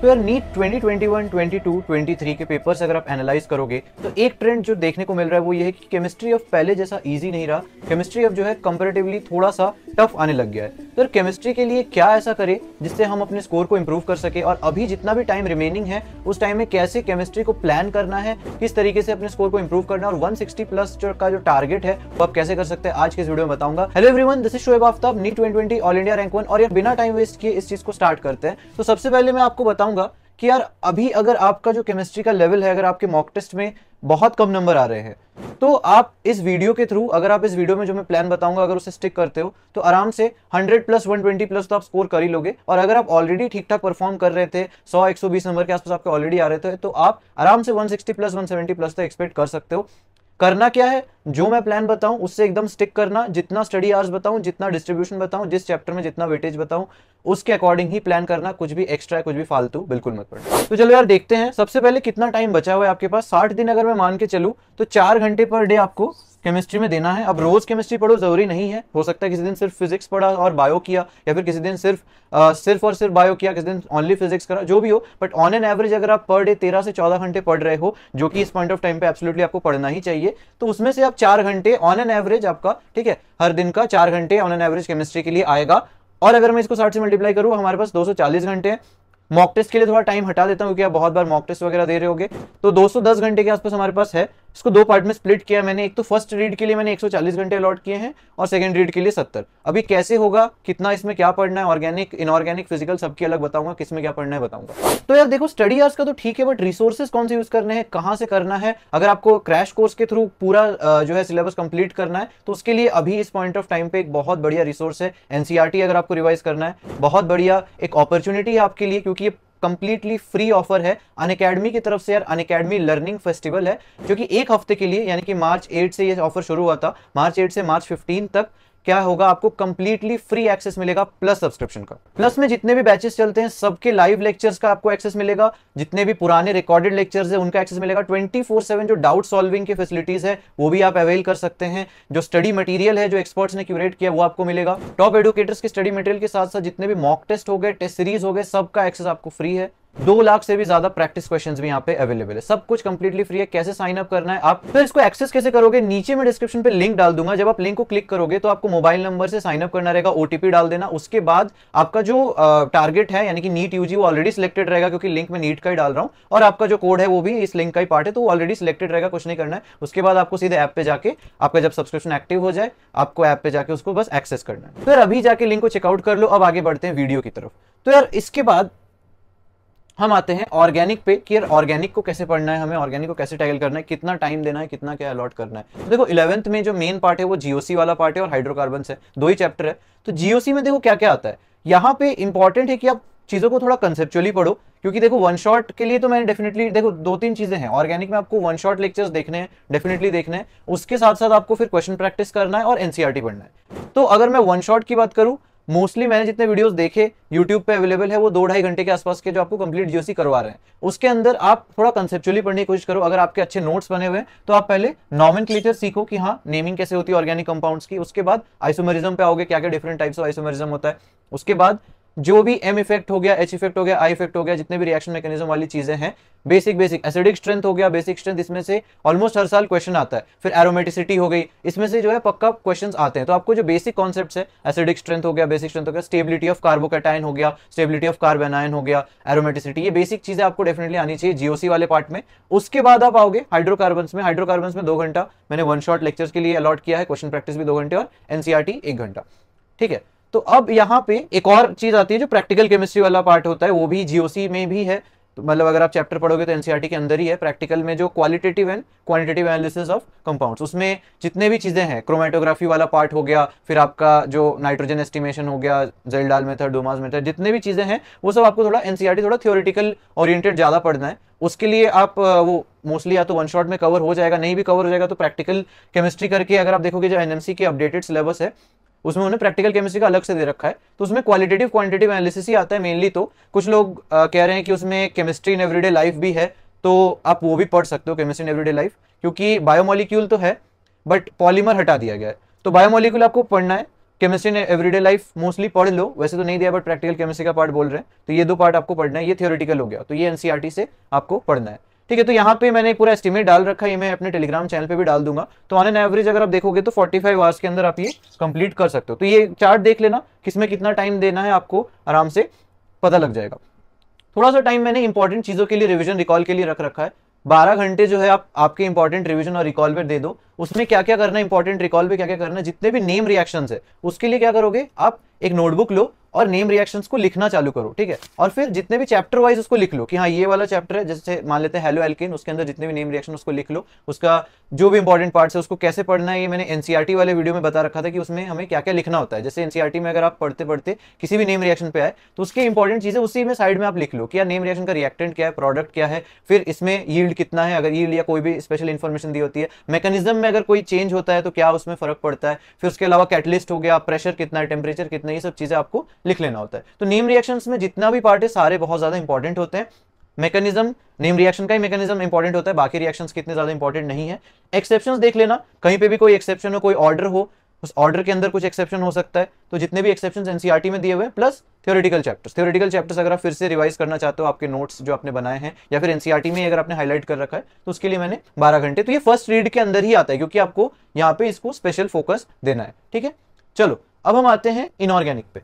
तो यार नीट 2021, 22, 23 के पेपर्स अगर आप एनालाइज करोगे तो एक ट्रेंड जो देखने को मिल रहा है वो ये है कि केमिस्ट्री ऑफ पहले जैसा इजी नहीं रहा केमिस्ट्री ऑफ जो है कंपेरेटिवली थोड़ा सा टफ आने लग गया है तो यार केमिस्ट्री के लिए क्या ऐसा करें जिससे हम अपने स्कोर को इम्प्रूव कर सके और अभी जितना भी टाइम रिमेनिंग है उस टाइम में कैसे केमिस्ट्री को प्लान करना है किस तरीके से अपने स्कोर को इम्प्रूव करना और वन प्लस का जो टारगेट है वो आप कैसे कर सकते हैं आज के इस वीडियो में बताऊंगा hello one this is Shoaib Aftab NEET twenty all India rank one और यार बिना टाइम वेस्ट किए इस चीज को स्टार्ट करते हैं तो सबसे पहले मैं आपको बताऊँ बताऊंगा कि यार अभी अगर आपका जो केमिस्ट्री का लेवल है अगर आपके मॉक टेस्ट में बहुत कम नंबर आ रहे हैं तो आप इस वीडियो के थ्रू अगर आप इस वीडियो में जो मैं प्लान बताऊंगा अगर उसे स्टिक करते हो तो आराम से 100 प्लस 120 प्लस तो आप स्कोर कर ही लोगे और अगर आप ऑलरेडी ठीक ठाक परफॉर्म कर रहे थे 100 120 नंबर के आसपास आपके ऑलरेडी आ रहे थे तो आप आराम से 160 प्लस 170 प्लस तो एक्सपेक्ट कर सकते हो करना क्या है जो मैं प्लान बताऊं उससे एकदम स्टिक करना जितना स्टडी आवर्स बताऊं जितना डिस्ट्रीब्यूशन बताऊं जिस चैप्टर में जितना वेटेज बताऊं उसके अकॉर्डिंग ही प्लान करना कुछ भी एक्स्ट्रा कुछ भी फालतू बिल्कुल मत पड़े तो चलो यार देखते हैं सबसे पहले कितना टाइम बचा हुआ है आपके पास साठ दिन अगर मैं मान के चलू तो चार घंटे पर डे आपको केमिस्ट्री में देना है अब रोज केमिस्ट्री पढ़ो जरूरी नहीं है हो सकता है किसी दिन सिर्फ फिजिक्स पढ़ा और बायो किया या फिर किसी दिन सिर्फ आ, सिर्फ और सिर्फ बायो किया किसी दिन ओनली फिजिक्स करा जो भी हो बट ऑन एन एवरेज अगर आप पर डे तेरह से चौदह घंटे पढ़ रहे हो जो कि इस पॉइंट ऑफ टाइम पे एब्सोल्युटली आपको पढ़ना ही चाहिए तो उसमें से आप चार घंटे ऑन एन एवरेज आपका ठीक है हर दिन का चार घंटे ऑन एन एवरेज केमिस्ट्री के लिए आएगा और अगर मैं इसको साठ से मल्टीप्लाई करूँ हमारे पास दो घंटे हैं मॉक टेस्ट के लिए थोड़ा टाइम हटा देता हूँ क्योंकि आप बहुत बार मॉक टेस्ट वगैरह दे रहे होगे तो 210 घंटे के आसपास हमारे पास है इसको दो पार्ट में स्प्लिट किया मैंने एक तो फर्स्ट रीड के लिए मैंने 140 घंटे अलॉट किए हैं और सेकंड रीड के लिए 70 अभी कैसे होगा कितना इसमें क्या पढ़ना है ऑर्गेनिक इनऑर्गेनिक फिजिकल सबके अलग बताऊंगा किसमें क्या पढ़ना है बताऊंगा तो यार देखो स्टडी आर्स का तो ठीक है बट रिसोर्सेज कौन से यूज करने हैं कहाँ से करना है अगर आपको क्रैश कोर्स के थ्रू पूरा जो है सिलेबस कंप्लीट करना है तो उसके लिए अभी इस पॉइंट ऑफ टाइम पे एक बहुत बढ़िया रिसोर्स है एनसीआरटी e अगर आपको रिवाइज करना है बहुत बढ़िया एक अपॉर्चुनिटी है आपके लिए क्योंकि ये कंप्लीटली फ्री ऑफर है अन अकेडमी की तरफ से यार अन अकेडमी लर्निंग फेस्टिवल है जो कि एक हफ्ते के लिए यानी कि मार्च एट से ये ऑफर शुरू हुआ था मार्च एट से मार्च फिफ्टीन तक क्या होगा आपको कंप्लीटली फ्री एक्सेस मिलेगा प्लस सब्सक्रिप्शन का प्लस में जितने भी बैचेस चलते हैं सबके लाइव लेक्चर्स का आपको एक्सेस मिलेगा जितने भी पुराने रिकॉर्डेड लेक्चर्स है उनका एक्सेस मिलेगा ट्वेंटी फोर सेवन जो डाउट सॉल्विंग की फैसिलिटीज है वो भी आप अवेल कर सकते हैं जो स्टडी मटीरियल है जो एक्सपर्ट्स ने क्यूरेट किया वो आपको मिलेगा टॉप एडुकेटर्स के स्टडी मटेरियल के साथ साथ जितने भी मॉक टेस्ट हो गए टेस्ट सीरीज हो गए सबका एक्सेस आपको फ्री है दो लाख से भी ज्यादा प्रैक्टिस क्वेश्चन भी यहाँ पे अवेलेबल है सब कुछ कंप्लीटली फ्री है कैसे साइन अप करना है आप फिर इसको एक्सेस कैसे करोगे नीचे मैं डिस्क्रिप्शन पे लिंक डाल दूंगा जब आप लिंक को क्लिक करोगे तो आपको मोबाइल नंबर से साइन अप करना रहेगा ओटीपी डाल देना उसके बाद आपका जो टारगेट है यानी कि नीट यूजी वो ऑलरेडी सिलेक्टेड रहेगा क्योंकि लिंक में नीट का ही डाल रहा हूँ और आपका जो कोड है वो भी इस लिंक का ही पार्ट है तो ऑलरेडी सिलेक्टेड रहेगा कुछ नहीं करना है उसके बाद आपको सीधे ऐप पे जाके आपका जब सब्सक्रिप्शन एक्टिव हो जाए आपको ऐप पे जाके उसको बस एक्सेस करना है फिर अभी जाके लिंक को चेकआउट कर लो अब आगे बढ़ते हैं वीडियो की तरफ तो यार इसके बाद हम आते हैं ऑर्गेनिक पे कि ऑर्गेनिक को कैसे पढ़ना है हमें ऑर्गेनिक को कैसे टैगल करना है कितना टाइम देना है कितना क्या अलॉट करना है देखो इलेवंथ में जो मेन पार्ट है वो जीओसी वाला पार्ट है और हाइड्रोकार्बन है दो ही चैप्टर है तो जीओसी में देखो क्या क्या आता है यहाँ पे इंपॉर्टेंट है कि आप चीज़ों को थोड़ा कंसेप्चुअली पढ़ो क्योंकि देखो वन शॉट के लिए तो मैंने डेफिनेटली देखो दो तीन चीज़ें हैं ऑर्गेनिक में आपको वन शॉट लेक्चर्स देखने हैं डेफिनेटली देखने हैं उसके साथ साथ आपको फिर क्वेश्चन प्रैक्टिस करना है और एनसीआरटी e पढ़ना है तो अगर मैं वन शॉट की बात करूं मोस्टली मैंने जितने वीडियोस देखे यूट्यूब पे अवेलेबल है वो दो ढाई घंटे के आसपास के जो आपको कंप्लीट जीओसी करवा रहे हैं उसके अंदर आप थोड़ा कंसेप्चुअली पढ़ने की कोशिश करो अगर आपके अच्छे नोट्स बने हुए हैं तो आप पहले नॉमन सीखो कि हाँ नेमिंग कैसे होती है ऑर्गेनिक कंपाउंड्स की उसके बाद आइसोमरिज्म पे आओगे क्या क्या डिफरेंट टाइप्स ऑफ आइसोमरिज्म होता है उसके बाद जो भी एम इफेक्ट हो गया एच इफेक्ट हो गया आई इफेक्ट हो गया जितने भी रिएक्शन मैकेनिज्म वाली चीजें हैं बेसिक बेसिक एसिडिक स्ट्रेंथ हो गया बेसिक स्ट्रेंथ इसमें से ऑलमोस्ट हर साल क्वेश्चन आता है फिर एरोमेटिसिटी हो गई इसमें से जो है पक्का क्वेश्चन आते हैं तो आपको जो बेसिक कॉन्सेप्ट है एसिडिक स्ट्रेंथ हो गया बेसिक स्ट्रेंथ हो गया स्टेबिलिटी ऑफ कार्बोकेटाइन हो गया स्टेबिलिटी ऑफ कार्बेनाइन हो गया एरोमेटिसिटी ये बेसिक चीजें आपको डेफिनेटली आनी चाहिए जीओसी वाले पार्ट में उसके बाद आप आओगे हाइड्रोकार्बन में हाइड्रोकार्बन में दो घंटा मैंने वन शॉर्ट लेक्चर्स के लिए अलॉट किया है क्वेश्चन प्रैक्टिस भी दो घंटे और एनसीआरटी e एक घंटा ठीक है तो अब यहाँ पे एक और चीज आती है जो प्रैक्टिकल केमिस्ट्री वाला पार्ट होता है वो भी जीओसी में भी है तो मतलब अगर आप चैप्टर पढ़ोगे तो एनसीईआरटी e के अंदर ही है प्रैक्टिकल में जो qualitative and quantitative analysis of compounds उसमें जितने भी चीज़ें हैं क्रोमेटोग्राफी वाला पार्ट हो गया फिर आपका जो नाइट्रोजन एस्टिमेशन हो गया जेलडाल मेथड डोमाज मेथड जितने भी चीज़ें हैं वो सब आपको थोड़ा एनसीआरटी e थोड़ा थियोरिटिकल ओरिएंटेड ज़्यादा पढ़ना है उसके लिए आप वो मोस्टली या तो वन शॉट में कवर हो जाएगा नहीं भी कवर हो जाएगा तो प्रैक्टिकल केमिस्ट्री करके अगर आप देखोगे जो एनएमसी के अपडेटेड सिलेबस है उसमें उन्हें प्रैक्टिकल केमिस्ट्री का अलग से दे रखा है तो उसमें क्वालिटेटिव क्वांटिटेटिव एनालिसिस ही आता है मेनली तो कुछ लोग आ, कह रहे हैं कि उसमें केमिस्ट्री इन एवरीडे लाइफ भी है तो आप वो भी पढ़ सकते हो केमिस्ट्री इन एवरीडे लाइफ क्योंकि बायोमोलिक्यूल तो है बट पॉलीमर हटा दिया गया है तो बायोमोलिक्यूल आपको पढ़ना है chemistry in everyday life mostly पढ़ लो वैसे तो नहीं दिया बट प्रैक्टिकल केमिस्ट्री का पार्ट बोल रहे हैं तो ये दो पार्ट आपको पढ़ना है ये थियोरिटिकल हो गया तो ये एनसीआरटी e से आपको पढ़ना है ठीक है तो यहाँ पे मैंने पूरा एस्टिमेट डाल रखा है मैं अपने टेलीग्राम चैनल पे भी डाल दूंगा तो ऑन एन एवरेज अगर आप देखोगे तो 45 फाइव आवर्स के अंदर आप ये कंप्लीट कर सकते हो तो ये चार्ट देख लेना किसमें कितना टाइम देना है आपको आराम से पता लग जाएगा थोड़ा सा टाइम मैंने इंपॉर्टेंट चीज़ों के लिए रिविजन रिकॉल के लिए रख रखा है बारह घंटे जो है आप आपके इंपॉर्टेंट रिविजन और रिकॉल पे दे दो उसमें क्या क्या करना है इंपॉर्टेंट रिकॉल पे क्या क्या करना है जितने भी नेम रिएक्शन है उसके लिए क्या करोगे आप एक नोटबुक लो और नेम रिएक्शन को लिखना चालू करो ठीक है और फिर जितने भी चैप्टर वाइज उसको लिख लो कि हाँ ये वाला चैप्टर है जैसे मान लेते हैं हेलो एल्किन उसके अंदर जितने भी नेम रिएक्शन उसको लिख लो उसका जो भी इंपॉर्टेंट पार्ट है उसको कैसे पढ़ना है ये मैंने एनसीआरटी e वाले वीडियो में बता रखा था कि उसमें हमें क्या क्या लिखना होता है जैसे एनसीआरटी e में अगर आप पढ़ते पढ़ते किसी भी नेम रिएक्शन पे आए तो उसकी इंपॉर्टेंट चीज़ें उसी में साइड में आप लिख लो कि नेम रिएक्शन का रिएक्टेंट क्या है प्रोडक्ट क्या है फिर इसमें यील्ड कितना है अगर यील्ड या कोई भी स्पेशल इन्फॉर्मेशन दी होती है मैकेनिज्म में अगर कोई चेंज होता है तो क्या उसमें फर्क पड़ता है फिर उसके अलावा कैटलिस्ट हो गया प्रेशर कितना है टेम्परेचर कितना ये सब चीज़ें आपको लिख लेना होता है तो नेम रिएक्शन में जितना भी पार्ट है सारे बहुत ज़्यादा इंपॉर्टेंट होते हैं मैकेनिज्म नेम रिएक्शन का ही मैकेनिज्म इंपॉर्टेंट होता है बाकी रिएक्शंस कितने ज़्यादा इंपॉर्टेंट नहीं है एक्सेप्शन देख लेना कहीं पे भी कोई एक्सेप्शन हो कोई ऑर्डर हो उस ऑर्डर के अंदर कुछ एक्सेप्शन हो सकता है तो जितने भी एक्सेप्शन एनसीआरटी में दिए हुए plus theoretical chapters theoretical chapters अगर आप फिर से रिवाइज करना चाहते हो आपके नोट्स जो आपने बनाए हैं या फिर एनसीआरटी में अगर आपने हाईलाइट कर रखा है तो उसके लिए मैंने बारह घंटे तो ये फर्स्ट रीड के अंदर ही आता है क्योंकि आपको यहाँ पे इसको स्पेशल फोकस देना है ठीक है चलो अब हम आते हैं इनऑर्गेनिक पे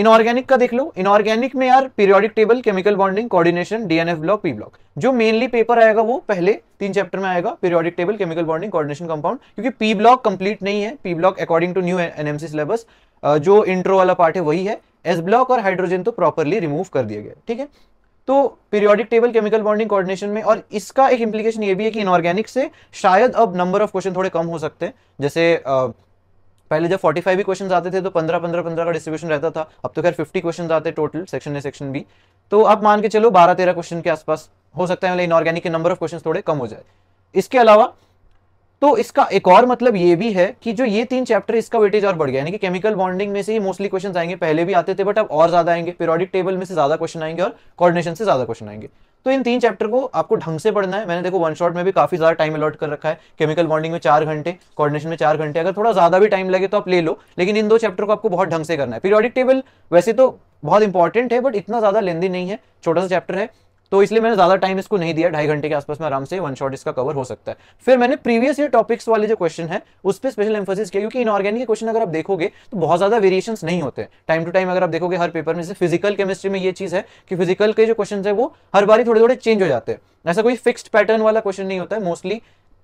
इनऑर्गेनिक का देख लो इनऑर्गेनिक में यार periodic table chemical bonding coordination D and F block P block जो मेनली पेपर आएगा वो पहले तीन चैप्टर में आएगा periodic table chemical bonding coordination compound क्योंकि पी ब्लॉक कंप्लीट नहीं है P block according to new NMC syllabus जो इंट्रो वाला पार्ट है वही है एस ब्लॉक और हाइड्रोजन तो प्रॉपरली रिमूव कर दिया गया ठीक है तो periodic table chemical bonding coordination में और इसका एक इम्प्लीकेशन ये भी है कि इनऑर्गेनिक से शायद अब नंबर ऑफ क्वेश्चन थोड़े कम हो सकते हैं जैसे uh, पहले जब 45 भी क्वेश्चन आते थे तो 15 15 15 का डिस्ट्रीब्यूशन रहता था अब तो खैर 50 क्वेश्चन आते total section A section B तो आप मान के चलो 12 13 क्वेश्चन के आसपास हो सकता है इनऑर्गेनिक के नंबर ऑफ क्वेश्चन थोड़े कम हो जाए इसके अलावा तो इसका एक और मतलब ये भी है कि जो ये तीन चैप्टर इसका वेटेज और बढ़ गया यानी कि केमिकल बॉन्डिंग में से ही मोस्टली क्वेश्चन आएंगे पहले भी आते थे बट अब और ज्यादा आएंगे पीरियोडिक टेबल में से ज्यादा क्वेश्चन आएंगे और कोऑर्डिनेशन से ज्यादा क्वेश्चन आएंगे तो इन तीन चैप्टर को आपको ढंग से पढ़ना है मैंने देखो वन शॉट में भी काफी ज्यादा टाइम अलॉट कर रखा है केमिकल बॉन्डिंग में चार घंटे कोऑर्डिनेशन में चार घंटे अगर थोड़ा ज्यादा भी टाइम लगे तो आप ले लो लेकिन इन दो चैप्टर को आपको बहुत ढंग से करना है पीरियोडिक टेबल वैसे तो बहुत इंपॉर्टेंट है बट इतना ज्यादा लेंदी नहीं है छोटा सा चैप्टर है तो इसलिए मैंने ज्यादा टाइम इसको नहीं दिया ढाई घंटे के आसपास में आराम से वन शॉट इसका कवर हो सकता है फिर मैंने प्रीवियस ईयर टॉपिक्स वाले जो क्वेश्चन है उस पर स्पेशल एम्फोसिस किया क्योंकि इनऑर्गेनिक के क्वेश्चन अगर आप देखोगे तो बहुत ज्यादा वेरिएशन नहीं होते टाइम टू टाइम अगर आप देखोगे हर पेपर में से फिजिकल केमिस्ट्री में ये चीज है कि फिजिकल के जो क्वेश्चन है वो हर बार थोड़े थोड़े चेंज हो जाते हैं ऐसा कोई फिक्स पैटर्न वाला क्वेश्चन नहीं होता है मोस्टली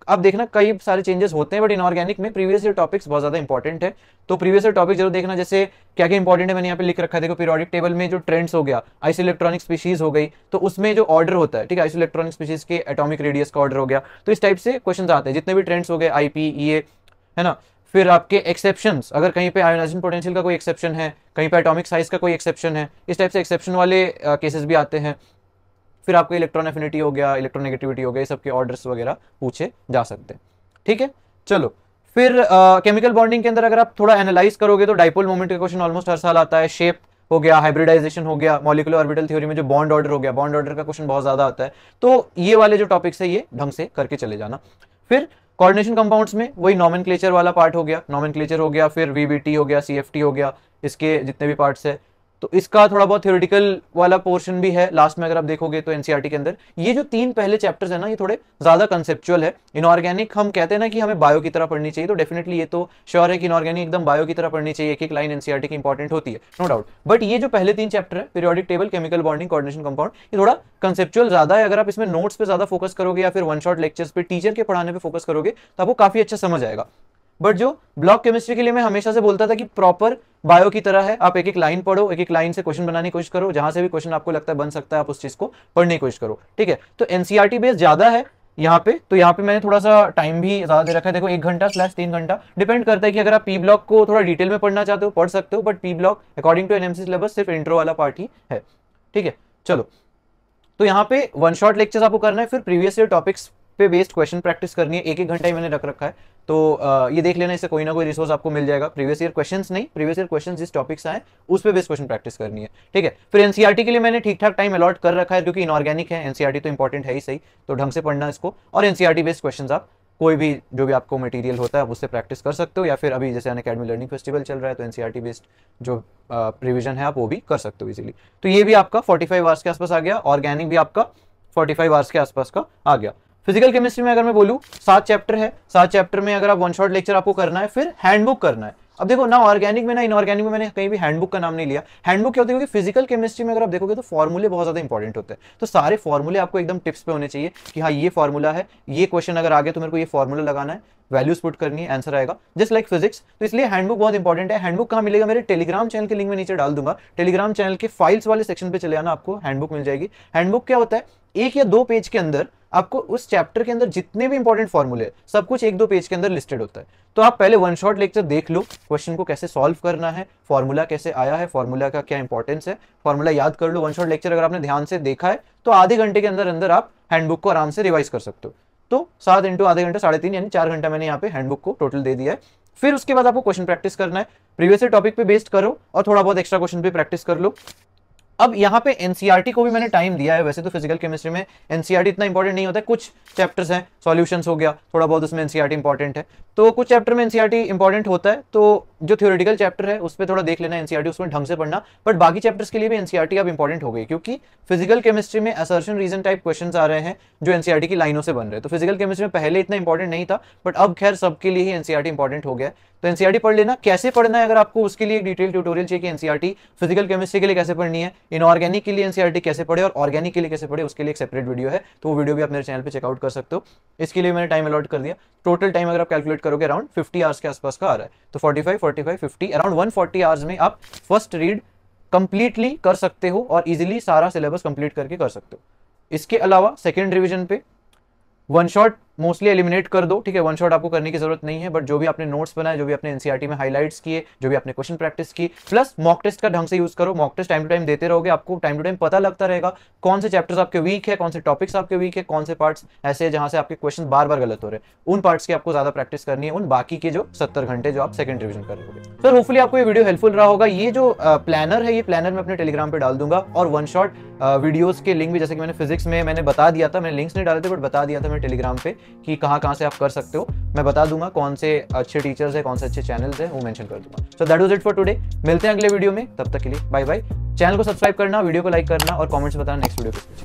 अब देखना कई सारे चेंजेस होते हैं बट इनऑर्गेनिक में प्रीवियस ईयर टॉपिक्स बहुत ज्यादा इंपॉर्टेंट है तो प्रीवियस ईयर टॉपिक जरूर देखना जैसे क्या क्या इंपॉर्टेंट है मैंने यहाँ पे लिख रखा देखो पीरियोडिक टेबल में जो ट्रेंड्स हो गया आइस इलेक्ट्रॉनिक स्पीशीज हो गई तो उसमें जो ऑर्डर होता है ठीक है आइस इलेक्ट्रॉनिक स्पीशीज के एटॉमिक रेडियस का ऑर्डर हो गया तो इस टाइप से क्वेश्चन आते हैं जितने भी ट्रेंड्स हो गए आईपी ए e है ना फिर आपके एक्सेप्शन अगर कहीं पे आयोनाइजेशन पोटेंशियल का कोई एक्सेप्शन है कहीं पे एटॉमिक साइज का कोई एक्सेप्शन है इस टाइप से एक्सेप्शन वाले केसेस भी आते हैं फिर आपको इलेक्ट्रॉन एफिनिटी हो गया इलेक्ट्रोनेगेटिविटी हो गया ये सबके ऑर्डर्स वगैरह पूछे जा सकते हैं ठीक है चलो फिर केमिकल बॉन्डिंग के अंदर अगर आप थोड़ा एनालाइज करोगे तो डाइपोल मोमेंट का क्वेश्चन ऑलमोस्ट हर साल आता है शेप हो गया हाइब्रिडाइजेशन हो गया मॉलिकुलर ऑर्बिटल थ्योरी में जो बॉन्ड ऑर्डर हो गया बॉन्ड ऑर्डर का क्वेश्चन बहुत ज्यादा आता है तो ये वाले जो टॉपिक्स है ये ढंग से करके चले जाना फिर कॉर्डिनेशन कंपाउंड्स में वही नॉमन वाला पार्ट हो गया नॉमन हो गया फिर वीबीटी हो गया सी हो गया इसके जितने भी पार्ट्स है तो इसका थोड़ा बहुत थियोरिटिकल वाला पोर्शन भी है लास्ट में अगर आप देखोगे तो एनसीईआरटी e के अंदर ये जो तीन पहले चैप्टर्स है ना ये थोड़े ज्यादा कंसेप्चुअल है इनऑर्गेनिक हम कहते हैं ना कि हमें बायो की तरह पढ़नी चाहिए तो डेफिनेटली ये तो श्योर है कि इनऑर्गेनिक एकदम बायो की तरह पढ़नी चाहिए एक एक लाइन एनसीआर e की इंपॉर्टेंट होती है नो डाउट बट ये जो पहले तीन चैप्टर है periodic table chemical bonding coordination compound ये थोड़ा कंसेप्चुअल ज्यादा है अगर आप इसमें नोट्स पर ज्यादा फोकस करोगे या फिर वन शॉट लेक्चर्स पर टीचर के पढ़ाने पर फोकस करोगे तो आपको काफी अच्छा समझ आएगा बट जो ब्लॉक केमिस्ट्री के लिए मैं हमेशा से बोलता था कि प्रॉपर बायो की तरह है आप एक एक लाइन पढ़ो एक एक लाइन से क्वेश्चन बनाने की कोशिश करो जहां से भी क्वेश्चन आपको लगता है बन सकता है आप उस चीज को पढ़ने की कोशिश करो ठीक है तो एनसीआरटी बेस ज्यादा है यहाँ पे तो यहाँ पे मैंने थोड़ा सा टाइम भी ज्यादा दे रखा है देखो एक घंटा स्लैश तीन घंटा डिपेंड करता है कि अगर आप पी ब्लॉक को थोड़ा डिटेल में पढ़ना चाहते हो पढ़ सकते हो but P block according to NMC syllabus सिर्फ इंट्रो वाला पार्ट ही है ठीक है चलो तो यहाँ पे वन शॉट लेक्चर आपको करना है फिर प्रीवियस ईयर टॉपिक्स पे बेस्ड क्वेश्चन प्रैक्टिस करनी है एक एक घंटा ही मैंने रख रखा है तो ये देख लेना इससे कोई ना कोई रिसोर्स आपको मिल जाएगा प्रीवियस ईयर क्वेश्चंस नहीं प्रीवियस ईयर क्वेश्चंस जिस टॉपिक्स आए उस पर बेस्ट क्वेश्चन प्रैक्टिस करनी है ठीक है फिर एनसीआरटी e के लिए मैंने ठीक ठाक टाइम अलॉट कर रखा है क्योंकि इनऑर्गेनिक है एनसीआरटी e तो इंपॉर्टेंट है ही सही तो ढंग से पढ़ना इसको और एनसीआरटी बेस्ड क्वेश्चन आप कोई भी जो भी आपको मटेरियल होता है आप उससे प्रैक्टिस कर सकते हो या फिर अभी जैसे अन अकेडमी लर्निंग फेस्टिवल चल रहा है तो एनसीआरटी बेस्ड e जो प्रिविजन है आप वो भी कर सकते हो इजीली तो ये भी आपका 45 आवर्स के आसपास आ गया ऑर्गेनिक भी आपका 45 आवर्स के आसपास का आ गया फिजिकल केमिस्ट्री में अगर मैं बोलूँ सात चैप्टर है सात चैप्टर में अगर आप वन शॉट लेक्चर आपको करना है फिर हैंडबुक करना है अब देखो ना ऑर्गेनिक में ना इनऑर्गेनिक में मैंने कहीं भी हैंडबुक का नाम नहीं लिया हैंडबुक क्या होती है क्योंकि फिजिकल केमिस्ट्री में अगर आप देखोगे तो फॉर्मूले बहुत ज्यादा इंपॉर्टेंट होते हैं तो सारे फॉर्मूले आपको एकदम टिप्स पे होने चाहिए कि हाँ ये फॉर्मूला है ये क्वेश्चन अगर आगे तो मेरे को ये फॉर्मूला लगाना है वैल्यूज पुट करनी है आंसर आएगा जस्ट लाइक फिजिक्स तो इसलिए हैंडबुक बहुत इंपॉर्टेंट है हैंडबुक कहाँ मिलेगा मेरे टेलीग्राम चैनल के लिंक में नीचे डाल दूंगा टेलीग्राम चैनल के फाइल्स वाले सेक्शन पर चले आना आपको हैंडबुक मिल जाएगी हैंडबुक क्या होता है एक या दो पेज के अंदर आपको उस चैप्टर के अंदर जितने भी इंपॉर्टेंट फॉर्मूले सब कुछ एक दो पेज के अंदर लिस्टेड होता है तो आप पहले वन शॉट लेक्चर देख लो क्वेश्चन को कैसे सॉल्व करना है फॉर्मूला कैसे आया है फॉर्मूला का क्या इंपॉर्टेंस है फॉर्मूला याद कर लो वन शॉट लेक्चर अगर आपने ध्यान से देखा है तो आधे घंटे के अंदर अंदर आप हैंडबुक को आराम से रिवाइज कर सकते हो तो सात इंटू आधे घंटे साढ़े तीन यानी चार घंटा मैंने यहाँ पे हैंडबुक को टोटल दे दिया है फिर उसके बाद आपको क्वेश्चन प्रैक्टिस करना है प्रीवियस टॉपिक पे बेस्ड करो और थोड़ा बहुत एक्स्ट्रा क्वेश्चन पे प्रैक्टिस कर लो अब यहाँ पे एनसीआर e को भी मैंने टाइम दिया है वैसे तो फिजिकल केमिस्ट्री में एनसीआर e इतना इंपॉर्टेंट नहीं होता है कुछ चैप्टर्स हैं सॉल्यूशंस हो गया थोड़ा बहुत उसमें एनसीआर इंपॉर्टेंट e है तो कुछ चैप्टर में एनसीआर इंपॉर्टेंट होता है तो जो थियोरिटिकल चैप्टर है उस पर थोड़ा देख लेना एनसीआर e उसमें ढंग से पढ़ना बट बाकी चैप्टर्स के लिए भी एनसीआर e अब इंपॉर्टेंट हो गई क्योंकि फिजिकल केमिस्ट्री में असर्शन रीजन टाइप क्वेश्चन आ रहे हैं जो एनसीआर e की लाइनों से बन रहे हैं तो फिजिकल केमिस्ट्री में पहले इतना इंपॉर्टेंट नहीं था बट अब खैर सबके लिए ही एनसीईआरटी इंपॉर्टेंट हो गया है तो एनसीआरटी पढ़ लेना कैसे पढ़ना है अगर आपको उसके लिए डिटेल ट्यूटोरियल चाहिए कि एनसीईआरटी फिजिकल केमिस्ट्री के लिए कैसे पढ़नी है इनऑर्गेनिक के लिए एनसीईआरटी कैसे पढ़े और ऑर्गेनिक के लिए कैसे पढ़े उसके लिए एक सेपरेट वीडियो है तो वो वीडियो भी आप मेरे चैनल पर चेकआउट कर सकते हो इसके लिए मैंने टाइम अलॉट कर दिया टोटल टाइम अगर आप कैलकुलेट करोगे अराउंड फिफ्टी आवर्स के आसपास का आ रहा है तो forty five forty five fifty around one forty hours में आप फर्स्ट रीड कंप्लीटली कर सकते हो और इजिली सारा सिलेबस कंप्लीट करके कर सकते हो इसके अलावा सेकेंड रिविजन पे वन शॉट मोस्टली एलिमिनेट कर दो ठीक है वन शॉट आपको करने की जरूरत नहीं है बट जो भी आपने नोट्स बनाए जो भी आपने एनसीआरटी e में हाईलाइट्स किए जो भी आपने क्वेश्चन प्रैक्टिस की प्लस मॉक टेस्ट का ढंग से यूज करो mock test time to time देते रहोगे आपको टाइम टू टाइम पता लगता रहेगा कौन से चैप्टर्स आपके वीक है कौन से टॉपिक्स आपके वीक है कौन से पार्ट्स ऐसे है जहां से आपके क्वेश्चन बार बार गलत हो रहे हैं उन पार्ट्स की आपको ज्यादा प्रैक्टिस करनी है उन बाकी के जो सत्तर घंटे जो आप सेकंड रिविजन कर रहे हो सर होपफुली आपको ये वीडियो हेल्पफुल रहा होगा ये जो प्लानर है ये प्लानर मैं अपने टेलीग्राम पर डाल दूंगा और वन शॉट वीडियोज के लिंक भी जैसे कि मैंने फिजिक्स में मैंने बता दिया था मैंने लिंक्स नहीं डाले थे बट बता दिया था मैं टेलीग्राम पे कि कहाँ कहाँ से आप कर सकते हो मैं बता दूंगा कौन से अच्छे टीचर्स हैं कौन से अच्छे चैनल्स हैं वो मेंशन कर दूंगा so that was it for today मिलते हैं अगले वीडियो में तब तक के लिए बाय बाय चैनल को सब्सक्राइब करना वीडियो को लाइक करना और कॉमेंट्स बताना नेक्स्ट वीडियो को